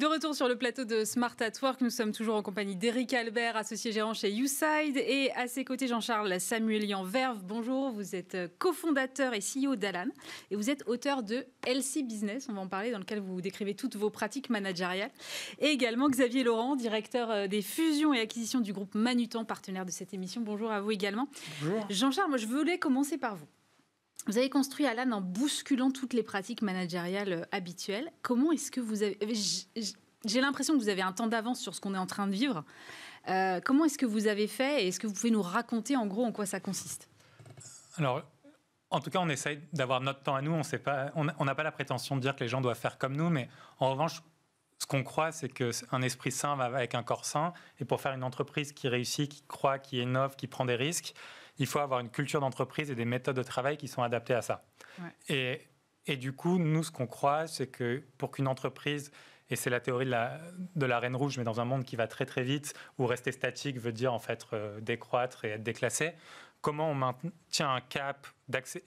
De retour sur le plateau de Smart at Work, nous sommes toujours en compagnie d'Éric Albert, associé gérant chez YouSide, et à ses côtés Jean-Charles Samuelian Verve. Bonjour, vous êtes cofondateur et CEO d'Alan, et vous êtes auteur de LC Business, on va en parler, dans lequel vous décrivez toutes vos pratiques managériales. Et également Xavier Laurent, directeur euh, des fusions et acquisitions du groupe Manutan, partenaire de cette émission. Bonjour à vous également. Bonjour. Jean-Charles, moi je voulais commencer par vous. Vous avez construit Alan en bousculant toutes les pratiques managériales euh, habituelles. Comment est-ce que vous avez... Euh, j'ai l'impression que vous avez un temps d'avance sur ce qu'on est en train de vivre. Euh, comment est-ce que vous avez fait et est-ce que vous pouvez nous raconter en gros en quoi ça consiste Alors, en tout cas, on essaye d'avoir notre temps à nous. On n'a pas, on n'a pas la prétention de dire que les gens doivent faire comme nous, mais en revanche, ce qu'on croit, c'est qu'un esprit sain va avec un corps sain. Et pour faire une entreprise qui réussit, qui croit, qui innove, qui prend des risques, il faut avoir une culture d'entreprise et des méthodes de travail qui sont adaptées à ça. Et, du coup, nous, ce qu'on croit, c'est que pour qu'une entreprise, et c'est la théorie de la, de la, Reine Rouge, mais dans un monde qui va très très vite, où rester statique veut dire en fait euh, décroître et être déclassé, comment on maintient un cap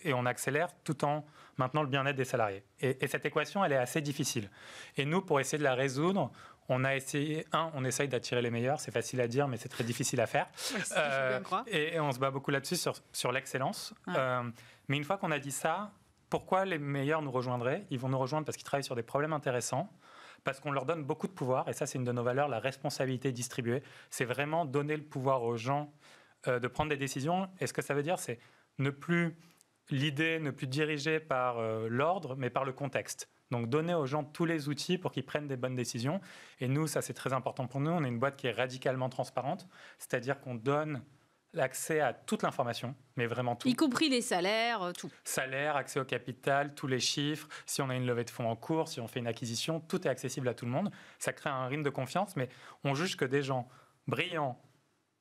et on accélère tout en maintenant le bien-être des salariés. Et, et, cette équation, elle est assez difficile. Et nous, pour essayer de la résoudre, on a essayé, un, on essaye d'attirer les meilleurs, c'est facile à dire, mais c'est très difficile à faire. Euh, et, on se bat beaucoup là-dessus sur, l'excellence. Euh, mais une fois qu'on a dit ça, pourquoi les meilleurs nous rejoindraient Ils vont nous rejoindre parce qu'ils travaillent sur des problèmes intéressants, parce qu'on leur donne beaucoup de pouvoir, et ça c'est une de nos valeurs, la responsabilité distribuée. C'est vraiment donner le pouvoir aux gens euh, de prendre des décisions. Et ce que ça veut dire, c'est ne plus l'idée, ne plus diriger par l'ordre, mais par le contexte. Donc donner aux gens tous les outils pour qu'ils prennent des bonnes décisions. Et nous, ça c'est très important pour nous. On est une boîte qui est radicalement transparente, c'est-à-dire qu'on donne l'accès à toute l'information, mais vraiment tout. Y compris les salaires, euh, tout. Salaire, accès au capital, tous les chiffres, si on a une levée de fonds en cours, si on fait une acquisition, tout est accessible à tout le monde. Ça crée un rythme de confiance, mais on juge que des gens brillants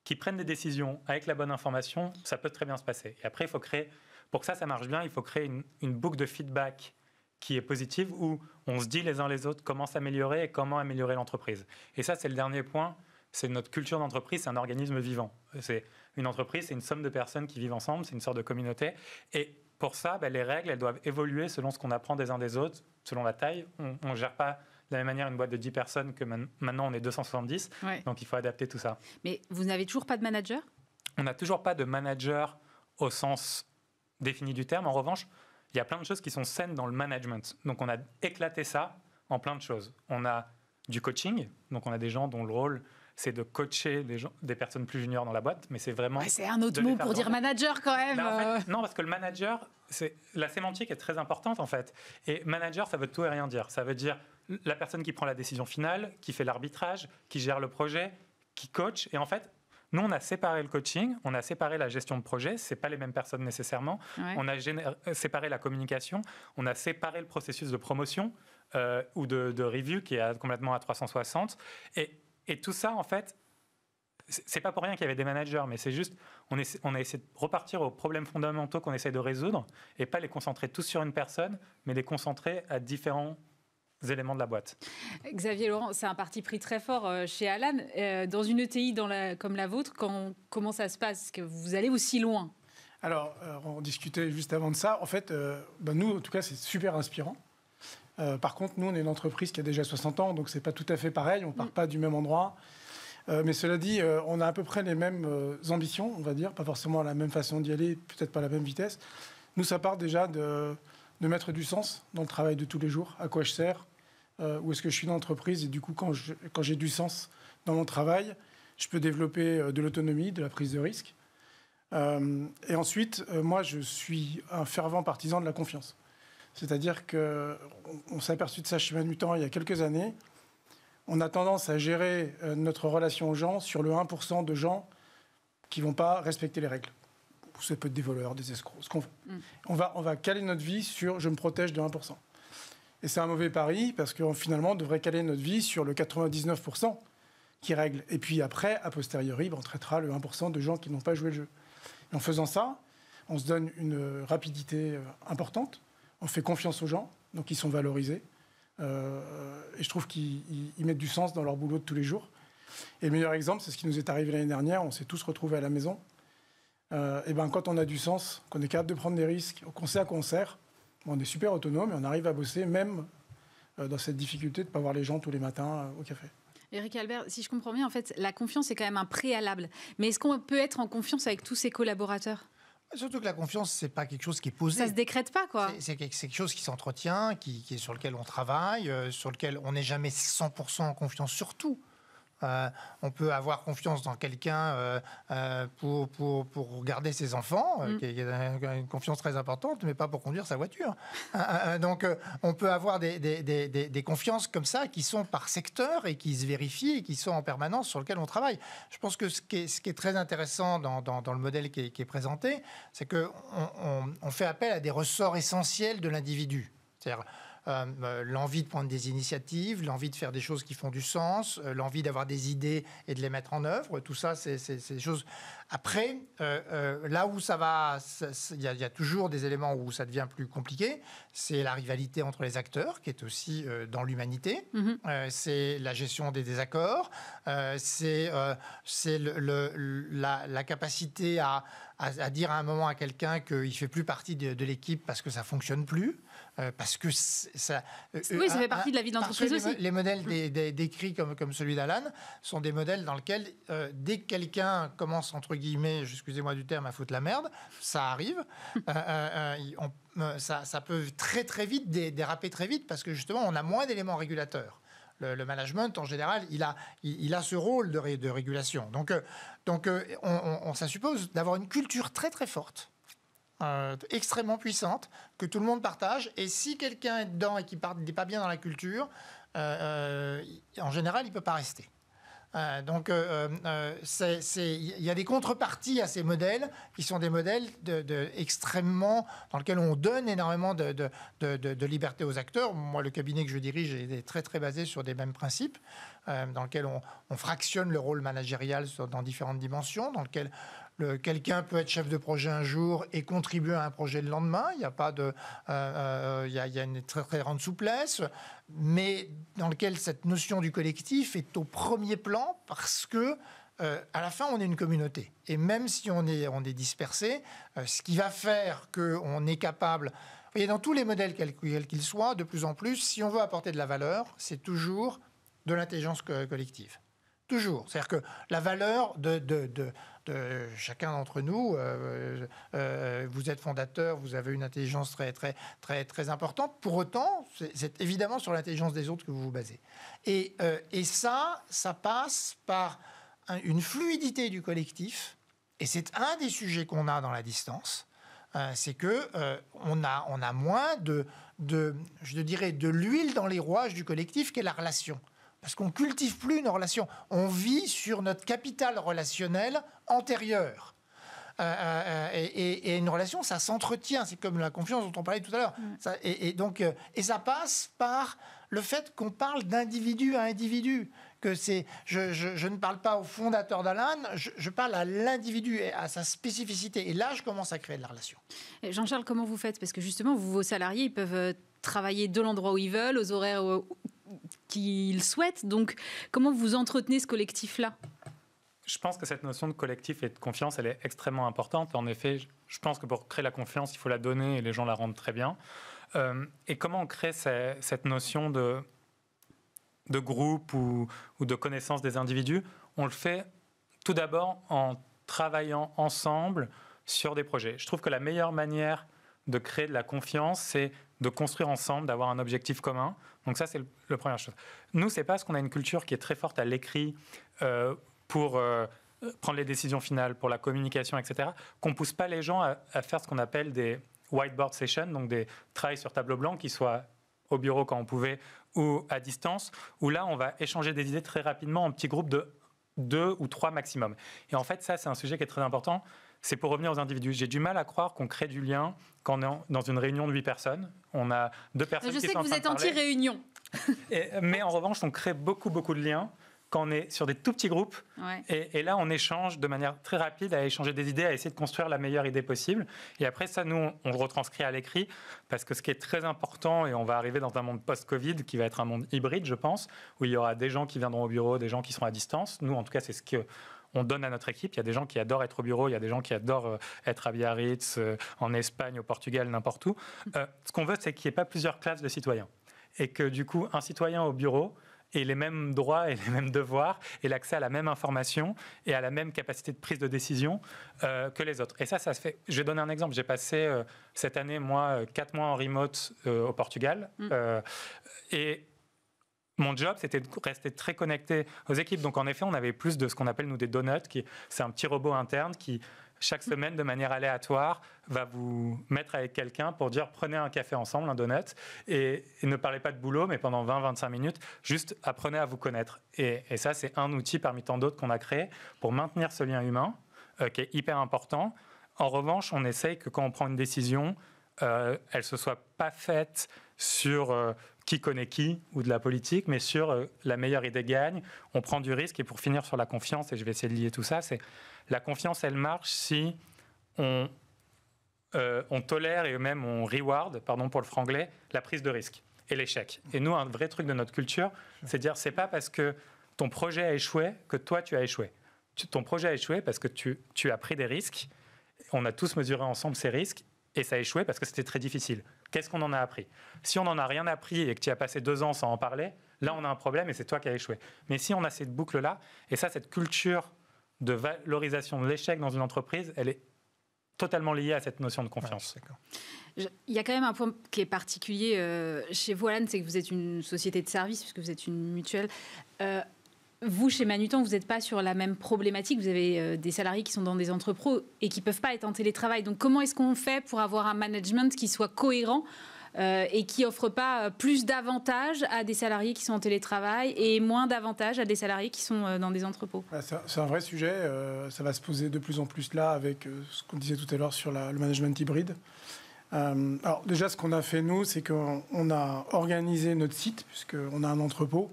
qui prennent des décisions avec la bonne information, ça peut très bien se passer. Et après, il faut créer, pour que ça, ça marche bien, il faut créer une, une boucle de feedback qui est positive où on se dit les uns les autres comment s'améliorer et comment améliorer l'entreprise. Et ça, c'est le dernier point. C'est notre culture d'entreprise, c'est un organisme vivant. C'est une entreprise, c'est une somme de personnes qui vivent ensemble, c'est une sorte de communauté. Et pour ça, ben, les règles, elles doivent évoluer selon ce qu'on apprend des uns des autres, selon la taille. On ne gère pas de la même manière une boîte de 10 personnes que maintenant on est 270. Donc il faut adapter tout ça. Mais vous n'avez toujours pas de manager On n'a toujours pas de manager au sens défini du terme. En revanche, il y a plein de choses qui sont saines dans le management. Donc on a éclaté ça en plein de choses. On a du coaching, donc on a des gens dont le rôle c'est de coacher des, gens, des personnes plus juniors dans la boîte, mais c'est vraiment... c'est un autre mot pour dire manager quand même. Ben, euh. non, parce que le manager, c'est, la sémantique est très importante en fait. Et manager, ça veut tout et rien dire. Ça veut dire la personne qui prend la décision finale, qui fait l'arbitrage, qui gère le projet, qui coach. Et en fait, nous, on a séparé le coaching, on a séparé la gestion de projet, c'est pas les mêmes personnes nécessairement. On a euh, séparé la communication, on a séparé le processus de promotion euh, ou de, review qui est complètement à 360. Et, tout ça, en fait, c'est pas pour rien qu'il y avait des managers, mais c'est juste, on, on, a essayé de repartir aux problèmes fondamentaux qu'on essaie de résoudre et pas les concentrer tous sur une personne, mais les concentrer à différents éléments de la boîte. Xavier Laurent, c'est un parti pris très fort euh, chez Alan. Euh, dans une ETI dans la, comme la vôtre, quand, comment ça se passe que vous allez aussi loin Alors, euh, on discutait juste avant de ça. En fait, ben nous, en tout cas, c'est super inspirant. par contre, nous, on est une entreprise qui a déjà 60 ans, donc c'est pas tout à fait pareil. On part mm. pas du même endroit. mais cela dit, on a à peu près les mêmes ambitions, on va dire, pas forcément la même façon d'y aller, peut-être pas la même vitesse. Nous, ça part déjà de, de, mettre du sens dans le travail de tous les jours. À quoi je sers euh, où est-ce que je suis dans l'entreprise. Et du coup, quand, quand j'ai du sens dans mon travail, je peux développer euh, de l'autonomie, de la prise de risque. Euh, et ensuite, moi, je suis un fervent partisan de la confiance. C'est-à-dire qu'on on, s'est aperçu de ça chez Manutan il y a quelques années. On a tendance à gérer notre relation aux gens sur le 1% de gens qui ne vont pas respecter les règles. Ça peut être des voleurs, des escrocs, ce qu'on veut. Mm. On, va, on va caler notre vie sur je me protège de 1%. Et c'est un mauvais pari parce que finalement, on devrait caler notre vie sur le 99% qui règle. Et puis après, a posteriori, ben, on traitera le 1% de gens qui n'ont pas joué le jeu. en faisant ça, on se donne une rapidité euh, importante, on fait confiance aux gens, donc ils sont valorisés. Euh, et je trouve qu'ils mettent du sens dans leur boulot de tous les jours. Et le meilleur exemple, c'est ce qui nous est arrivé l'année dernière, on s'est tous retrouvés à la maison. Euh, et ben, quand on a du sens, qu'on est capable de prendre des risques, qu'on sait à quoi on sert, on est super autonome et on arrive à bosser même euh, dans cette difficulté de ne pas voir les gens tous les matins euh, au café. Éric Albert, si je comprends bien, en fait, la confiance est quand même un préalable. Mais est-ce qu'on peut être en confiance avec tous ses collaborateurs Surtout que la confiance, n'est pas quelque chose qui est posé. Ça se décrète pas, quoi. C'est quelque chose qui s'entretient, qui, est sur lequel on travaille, euh, sur lequel on n'est jamais 100% en confiance surtout. tout. Euh, on peut avoir confiance dans quelqu'un euh, euh, pour, garder ses enfants, mm. une confiance très importante, mais pas pour conduire sa voiture. donc on peut avoir des, confiances comme ça qui sont par secteur et qui se vérifient et qui sont en permanence sur lequel on travaille. Je pense que ce qui est, ce qui est très intéressant dans, le modèle qui est, présenté, c'est qu'on fait appel à des ressorts essentiels de l'individu. C'est-à-dire euh, euh, l'envie de prendre des initiatives, l'envie de faire des choses qui font du sens, euh, l'envie d'avoir des idées et de les mettre en œuvre. Tout ça, c'est des choses. Après, là où ça va, il y, a toujours des éléments où ça devient plus compliqué. C'est la rivalité entre les acteurs, qui est aussi dans l'humanité. Mm-hmm. c'est la gestion des désaccords. c'est la, capacité à à, dire à un moment à quelqu'un qu'il ne fait plus partie de, de l'équipe parce que ça fonctionne plus. Euh, parce que ça. Euh, oui, euh, ça fait partie de la vie d'entreprise aussi. Les, modèles mm. décrits comme, comme celui d'Alan sont des modèles dans lesquels, dès que quelqu'un commence, entre guillemets, excusez-moi du terme, à foutre la merde, ça arrive. ça, peut très très vite déraper très vite parce que justement, on a moins d'éléments régulateurs. Le, management en général, il a, ce rôle de, régulation. Donc, on, on, ça suppose d'avoir une culture très très forte euh, extrêmement puissante que tout le monde partage. Et si quelqu'un est dedans et qui n'est pas bien dans la culture, euh, euh, en général, il peut pas rester. donc, il y a des contreparties à ces modèles qui sont des modèles de, extrêmement dans lesquels on donne énormément de, liberté aux acteurs. Moi, le cabinet que je dirige est très très basé sur des mêmes principes, dans lequel on, on, fractionne le rôle managérial dans différentes dimensions, dans lequel Quelqu'un peut être chef de projet un jour et contribuer à un projet le lendemain. Il n'y a pas de, euh, euh, il, y a, une très très grande souplesse, mais dans lequel cette notion du collectif est au premier plan parce que euh, à la fin, on est une communauté. Et même si on est, on est dispersé, ce qui va faire qu'on est capable, et dans tous les modèles quels qu'ils soient, de plus en plus, si on veut apporter de la valeur, c'est toujours de l'intelligence collective. Toujours. C'est-à-dire que la valeur de, de, chacun d'entre nous. Euh, euh, vous êtes fondateur, vous avez une intelligence très, très, très, très importante. Pour autant, c'est évidemment sur l'intelligence des autres que vous vous basez. Et, euh, ça, ça passe par une fluidité du collectif. Et c'est un des sujets qu'on a dans la distance. c'est que on, a, moins de, je dirais, de l'huile dans les rouages du collectif qu'est la relation parce qu'on cultive plus nos relations. On vit sur notre capital relationnel antérieur. Euh, euh, euh, et, une relation, ça s'entretient. C'est comme la confiance dont on parlait tout à l'heure. Mm. Et, donc, et ça passe par le fait qu'on parle d'individu à individu. Que c'est, je, ne parle pas au fondateur d'Alan, je, parle à l'individu et à sa spécificité. Et là, je commence à créer de la relation. Jean-Charles, comment vous faites Parce que justement, vos salariés, ils peuvent travailler de l'endroit où ils veulent, aux horaires qu'ils souhaitent. Donc, comment vous entretenez ce collectif-là je pense que cette notion de collectif et de confiance, elle est extrêmement importante. En effet, je pense que pour créer la confiance, il faut la donner et les gens la rendent très bien. Euh, et comment on crée cette notion de, de groupe ou, ou de connaissance des individus On le fait tout d'abord en travaillant ensemble sur des projets. Je trouve que la meilleure manière de créer de la confiance, c'est de construire ensemble, d'avoir un objectif commun. Donc ça, c'est le, première chose. Nous, c'est parce qu'on a une culture qui est très forte à l'écrit euh, pour euh, prendre les décisions finales, pour la communication, etc., qu'on ne pousse pas les gens à, faire ce qu'on appelle des whiteboard sessions, donc des travails sur tableau blanc qui soient au bureau quand on pouvait ou à distance, où là, on va échanger des idées très rapidement en petits groupes de deux ou trois maximum. Et en fait, ça, c'est un sujet qui est très important. C'est pour revenir aux individus. J'ai du mal à croire qu'on crée du lien quand on est dans une réunion de 8 personnes, on a deux personnes Je qui sont en de Je sais que vous êtes anti-réunion. mais en revanche, on crée beaucoup, beaucoup de liens quand on est sur des tout petits groupes. Et, là, on échange de manière très rapide, à échanger des idées, à essayer de construire la meilleure idée possible. Et après, ça, nous, on, on le retranscrit à l'écrit, parce que ce qui est très important, et on va arriver dans un monde post-Covid, qui va être un monde hybride, je pense, où il y aura des gens qui viendront au bureau, des gens qui seront à distance. Nous, en tout cas, c'est ce que on donne à notre équipe. Il y a des gens qui adorent être au bureau, il y a des gens qui adorent euh, être à Biarritz, euh, en Espagne, au Portugal, n'importe où. Euh, ce qu'on veut, c'est qu'il n'y ait pas plusieurs classes de citoyens. Et que du coup, un citoyen au bureau, ait les mêmes droits et les mêmes devoirs et l'accès à la même information et à la même capacité de prise de décision que les autres. Et ça, ça se fait. Je vais donner un exemple. J'ai passé cette année, moi, quatre mois en remote au Portugal. Mm. et mon job, c'était de rester très connecté aux équipes. Donc en effet, on avait plus de ce qu'on appelle nous des donuts, qui c'est un petit robot interne qui chaque mm. semaine, de manière aléatoire, va vous mettre avec quelqu'un pour dire prenez un café ensemble, un donut, et, ne parlez pas de boulot, mais pendant 20-25 minutes, juste apprenez à vous connaître. Et, ça, c'est un outil parmi tant d'autres qu'on a créé pour maintenir ce lien humain, euh, qui est hyper important. En revanche, on essaye que quand on prend une décision, euh, elle ne se soit pas faite sur euh, qui connaît qui ou de la politique, mais sur euh, la meilleure idée gagne, on prend du risque. Et pour finir sur la confiance, et je vais essayer de lier tout ça, c'est la confiance, elle marche si on, euh, tolère et même on reward, pardon pour le franglais, la prise de risque et l'échec. Et nous, un vrai truc de notre culture, c'est dire c'est pas parce que ton projet a échoué que toi tu as échoué. ton projet a échoué parce que tu as pris des risques. On a tous mesuré ensemble ces risques et ça a échoué parce que c'était très difficile. Qu'est-ce qu'on en a appris Si on n'en a rien appris et que tu as passé deux ans sans en parler, là on a un problème et c'est toi qui as échoué. Mais si on a cette boucle-là, et ça, cette culture de valorisation de l'échec dans une entreprise, elle est totalement liée à cette notion de confiance. Il y a quand même un point qui est particulier euh, chez Alan, c'est que vous êtes une société de service, puisque vous êtes une mutuelle. Euh, vous, chez Manutan, vous n'êtes pas sur la même problématique. Vous avez euh, des salariés qui sont dans des entrepôts et qui ne peuvent pas être en télétravail. Donc comment est-ce qu'on fait pour avoir un management qui soit cohérent euh, et qui offre pas euh, plus d'avantages à des salariés qui sont en télétravail et moins d'avantages à des salariés qui sont dans des entrepôts bah, C'est un vrai sujet. ça va se poser de plus en plus là avec ce qu'on disait tout à l'heure sur le management hybride. alors déjà, ce qu'on a fait nous, c'est qu'on a organisé notre site puisqu'on a un entrepôt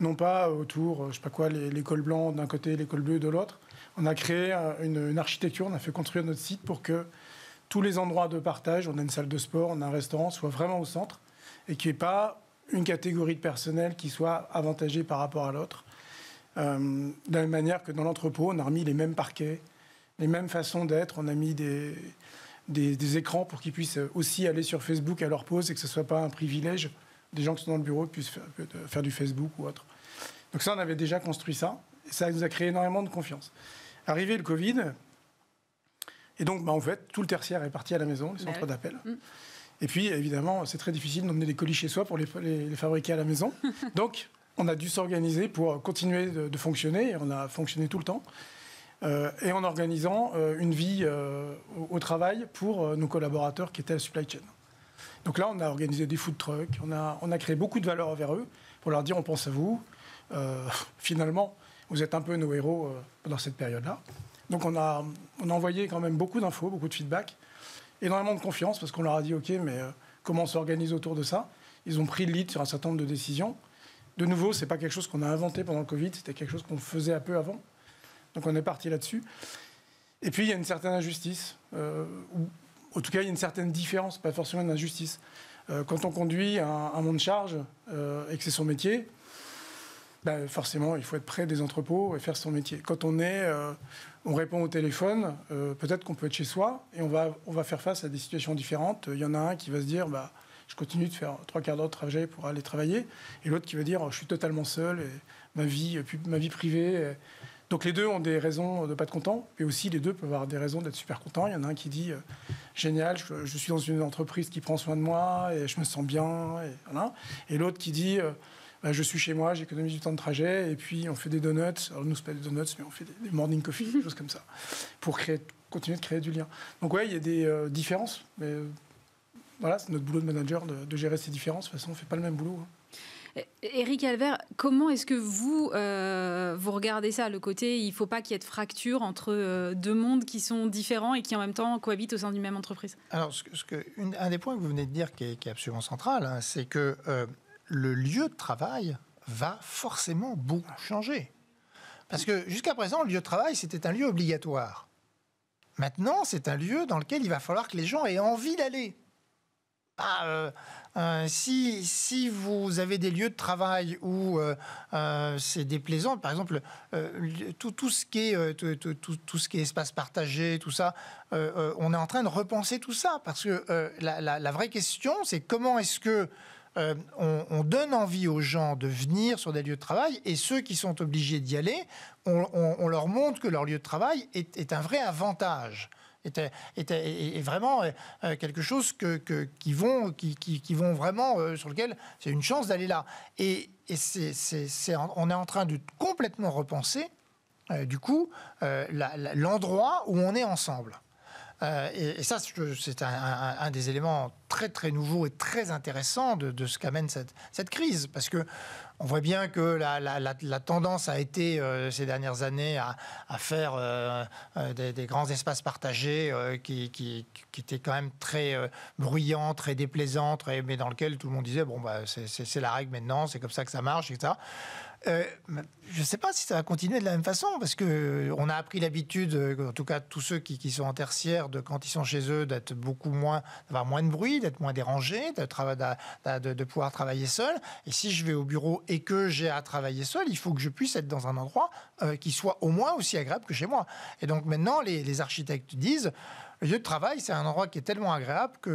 non pas autour, euh, je sais pas quoi, l'école blanche d'un côté, l'école bleue de l'autre. On a créé euh, une, architecture, on a fait construire notre site pour que tous les endroits de partage, on a une salle de sport, on a un restaurant, soient vraiment au centre et qu'il n'y ait pas une catégorie de personnel qui soit avantagée par rapport à l'autre. Euh, de la même manière que dans l'entrepôt, on a remis les mêmes parquets, les mêmes façons d'être, on a mis des, des écrans pour qu'ils puissent aussi aller sur Facebook à leur pause et que ce ne soit pas un privilège des gens qui sont dans le bureau puissent faire, du Facebook ou autre. Donc ça, on avait déjà construit ça. Et ça nous a créé énormément de confiance. Arrivé le Covid, et donc, bah, en fait, tout le tertiaire est parti à la maison, les centres bah d'appel. Mm. Et puis, évidemment, c'est très difficile d'emmener des colis chez soi pour les, fabriquer à la maison. Donc, on a dû s'organiser pour continuer de, fonctionner. Et on a fonctionné tout le temps. Euh, et en organisant euh, une vie euh, au, travail pour nos collaborateurs qui étaient à supply chain. Donc là, on a organisé des food trucks, on a, créé beaucoup de valeur envers eux pour leur dire on pense à vous. Euh, finalement, vous êtes un peu nos héros euh, pendant cette période-là. Donc on a, envoyé quand même beaucoup d'infos, beaucoup de feedback, énormément de confiance parce qu'on leur a dit ok, mais euh, comment on s'organise autour de ça Ils ont pris le lead sur un certain nombre de décisions. De nouveau, ce n'est pas quelque chose qu'on a inventé pendant le Covid, c'était quelque chose qu'on faisait un peu avant. Donc on est parti là-dessus. Et puis il y a une certaine injustice où en tout cas, il y a une certaine différence, pas forcément une euh, quand on conduit un, un monde charge euh, et que c'est son métier, ben, forcément, il faut être près des entrepôts et faire son métier. Quand on est, euh, on répond au téléphone, peut-être qu'on peut être chez soi et on va, on va faire face à des situations différentes. Il y en a un qui va se dire, bah, je continue de faire trois quarts d'heure de trajet pour aller travailler, et l'autre qui va dire, oh, je suis totalement seul et ma vie, ma vie privée. Donc les deux ont des raisons de pas être contents, et aussi les deux peuvent avoir des raisons d'être super contents. Il y en a un qui dit euh, génial, je, suis dans une entreprise qui prend soin de moi et je me sens bien, et Et l'autre qui dit euh, bah, je suis chez moi, j'économise du temps de trajet, et puis on fait des donuts. Alors nous c'est pas des donuts, mais on fait des, morning coffee, des choses comme ça, pour continuer de créer du lien. Donc ouais, il y a des euh, différences, mais voilà, c'est notre boulot de manager de, gérer ces différences. De toute façon, on fait pas le même boulot. Hein. Eh, Éric albert comment est-ce que vous, euh, vous regardez ça, le côté il ne faut pas qu'il y ait de fracture entre euh, deux mondes qui sont différents et qui en même temps cohabitent au sein d'une même entreprise Alors, un des points que vous venez de dire qui est, absolument central, hein, c'est que euh, le lieu de travail va forcément beaucoup changer. Parce que jusqu'à présent, le lieu de travail, c'était un lieu obligatoire. Maintenant, c'est un lieu dans lequel il va falloir que les gens aient envie d'aller. Euh, euh, si, vous avez des lieux de travail où euh, c'est déplaisant, par exemple, tout, ce qui est, tout, ce qui est espace partagé, tout ça, on est en train de repenser tout ça. Parce que la, vraie question, c'est comment est-ce que on, donne envie aux gens de venir sur des lieux de travail et ceux qui sont obligés d'y aller, on, leur montre que leur lieu de travail est un vrai avantage était vraiment euh, euh, quelque chose que, qui, vont, qui, qui, vont vraiment, euh, sur lequel c'est une chance d'aller là. Et, on est en train de complètement repenser, du coup, l'endroit où on est ensemble. et, ça, c'est un, des éléments très très nouveaux et très intéressant de, de ce qu'amène cette, cette, crise, parce que on voit bien que la, tendance a été euh, ces dernières années à, faire euh, euh, des, grands espaces partagés qui, étaient quand même très bruyants, très déplaisants, mais dans lequel tout le monde disait bon bah c'est la règle maintenant, c'est comme ça que ça marche, etc. Euh, je ne sais pas si ça va continuer de la même façon, parce que euh, on a appris l'habitude, euh, en tout cas tous ceux qui, sont en tertiaire, de quand ils sont chez eux, d'être beaucoup moins, d'avoir moins de bruit, d'être moins dérangé, de, de, de, pouvoir travailler seul. Et si je vais au bureau et que j'ai à travailler seul, il faut que je puisse être dans un endroit qui soit au moins aussi agréable que chez moi. Et donc maintenant, les, architectes disent, le lieu de travail, c'est un endroit qui est tellement agréable que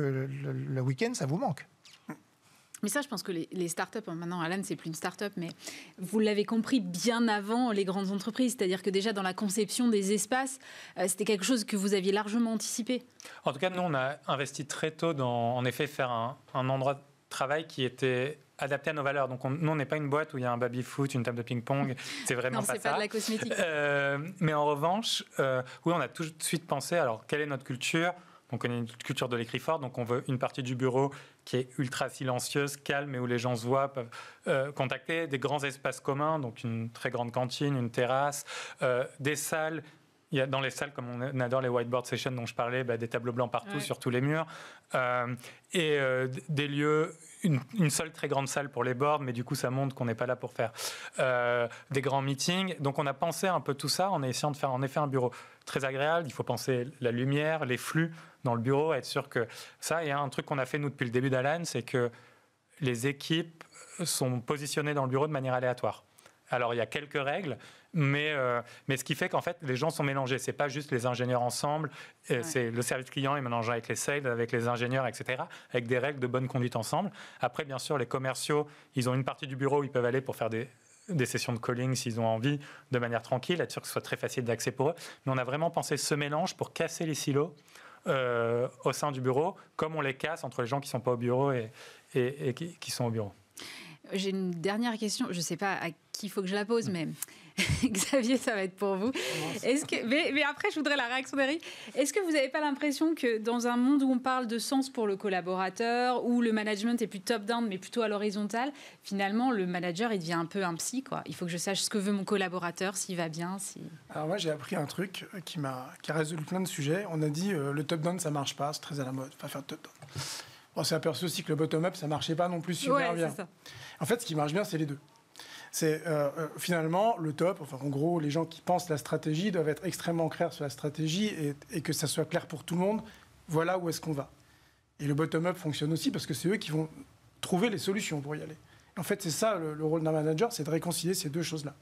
le week-end, ça vous manque. Mais ça, je pense que les, les startups, hein, maintenant, Alan, c'est plus une startup, mais vous l'avez compris bien avant les grandes entreprises. C'est-à-dire que déjà dans la conception des espaces, euh, c'était quelque chose que vous aviez largement anticipé. En tout cas, nous, on a investi très tôt dans, en effet, faire un, endroit de travail qui était adapté à nos valeurs. Donc, on, nous, on n'est pas une boîte où il y a un baby-foot, une table de ping-pong. C'est vraiment pas ça. c'est pas de la cosmétique. Euh, mais en revanche, euh, oui, on a tout de suite pensé, alors, quelle est notre culture on connaît une culture de l'écrit fort, donc on veut une partie du bureau qui est ultra silencieuse, calme et où les gens se voient, peuvent euh, contacter. Des grands espaces communs, donc une très grande cantine, une terrasse, euh, des salles il y a dans les salles, comme on adore les whiteboard sessions dont je parlais, bah, des tableaux blancs partout, sur tous les murs, euh, et euh, des lieux, une, seule très grande salle pour les boards, mais du coup ça montre qu'on n'est pas là pour faire euh, des grands meetings. Donc on a pensé un peu tout ça en essayant de faire en effet un bureau très agréable. Il faut penser la lumière, les flux dans le bureau, être sûr que ça. Et un truc qu'on a fait nous depuis le début d'Alan, c'est que les équipes sont positionnées dans le bureau de manière aléatoire. Alors il y a quelques règles, euh, mais, ce qui fait qu'en fait, les gens sont mélangés. C'est pas juste les ingénieurs ensemble, euh, c'est le service client est mélangé avec les sales, avec les ingénieurs, etc., avec des règles de bonne conduite ensemble. Après, bien sûr, les commerciaux, ils ont une partie du bureau où ils peuvent aller pour faire des, sessions de calling s'ils ont envie, de manière tranquille, être sûr que ce soit très facile d'accès pour eux. Mais on a vraiment pensé ce mélange pour casser les silos euh, au sein du bureau, comme on les casse entre les gens qui ne sont pas au bureau et, qui, qui, sont au bureau. J'ai une dernière question, je ne sais pas à qui il faut que je la pose, mm. mais Xavier, ça va être pour vous. Est-ce que, mais, après, je voudrais la réaction d'Eric. Est-ce que vous n'avez pas l'impression que dans un monde où on parle de sens pour le collaborateur, où le management est plus top-down mais plutôt à l'horizontale, finalement, le manager, il devient un peu un psy, quoi. Il faut que je sache ce que veut mon collaborateur, s'il va bien, si... Alors moi, j'ai appris un truc euh, qui m'a qui a résolu plein de sujets. On a dit euh, le top-down, ça marche pas, c'est très à la mode, pas faire top-down. On s'est aperçu aussi que le bottom-up, ça marchait pas non plus super bien. En fait, ce qui marche bien, c'est les deux. C'est euh, euh, finalement le top. Enfin, en gros, les gens qui pensent la stratégie doivent être extrêmement clairs sur la stratégie et, que ça soit clair pour tout le monde. Voilà où est-ce qu'on va. Et le bottom-up fonctionne aussi parce que c'est eux qui vont trouver les solutions pour y aller. En fait, c'est ça le, rôle d'un manager, c'est de réconcilier ces deux choses-là.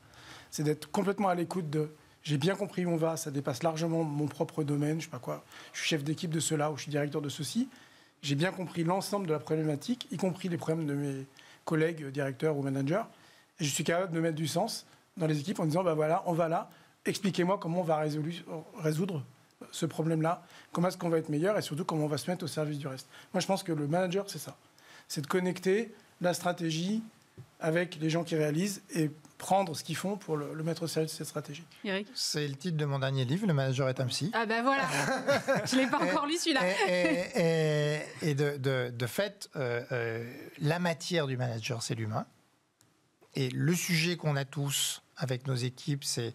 C'est d'être complètement à l'écoute de j'ai bien compris où on va, ça dépasse largement mon propre domaine, je sais pas quoi, je suis chef d'équipe de cela ou je suis directeur de ceci. J'ai bien compris l'ensemble de la problématique, y compris les problèmes de mes collègues directeurs ou managers je suis capable de mettre du sens dans les équipes en disant, ben voilà, on va là, expliquez-moi comment on va résoudre ce problème-là, comment est-ce qu'on va être meilleur et surtout comment on va se mettre au service du reste. Moi, je pense que le manager, c'est ça. C'est de connecter la stratégie avec les gens qui réalisent et prendre ce qu'ils font pour le, mettre au service de cette stratégie. C'est le titre de mon dernier livre, Le manager est un psy. Ah ben voilà, je ne l'ai pas encore lu celui-là. Et, de, de, fait, euh, euh, la matière du manager, c'est l'humain. Et le sujet qu'on a tous avec nos équipes, c'est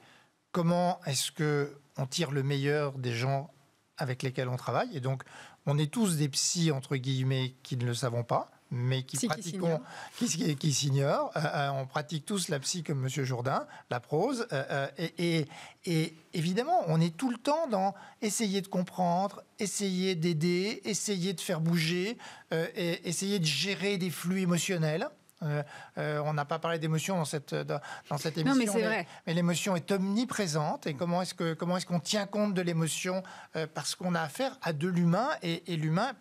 comment est-ce que on tire le meilleur des gens avec lesquels on travaille. Et donc, on est tous des psys, entre guillemets, qui ne le savons pas, mais qui pratiquons, qui s'ignorent. Euh, euh, on pratique tous la psy comme M. Jourdain, la prose. Euh, et, et, évidemment, on est tout le temps dans essayer de comprendre, essayer d'aider, essayer de faire bouger, et essayer de gérer des flux émotionnels. Euh, euh, on n'a pas parlé d'émotion dans cette, dans, cette émission. mais l'émotion est omniprésente. Et comment est-ce qu'on comment est qu'on tient compte de l'émotion euh, Parce qu'on a affaire à de l'humain. Et, l'humain, l'humain,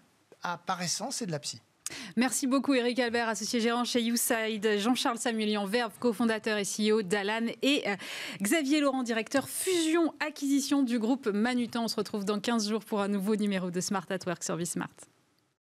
par essence, c'est de la psy. Merci beaucoup Eric Albert, associé gérant chez YouSide, Jean-Charles Samuelian Verve, cofondateur et CEO d'Alan et Xavier Laurent, directeur fusion acquisition du groupe Manutan. On se retrouve dans 15 jours pour un nouveau numéro de Smart at Work sur Smart.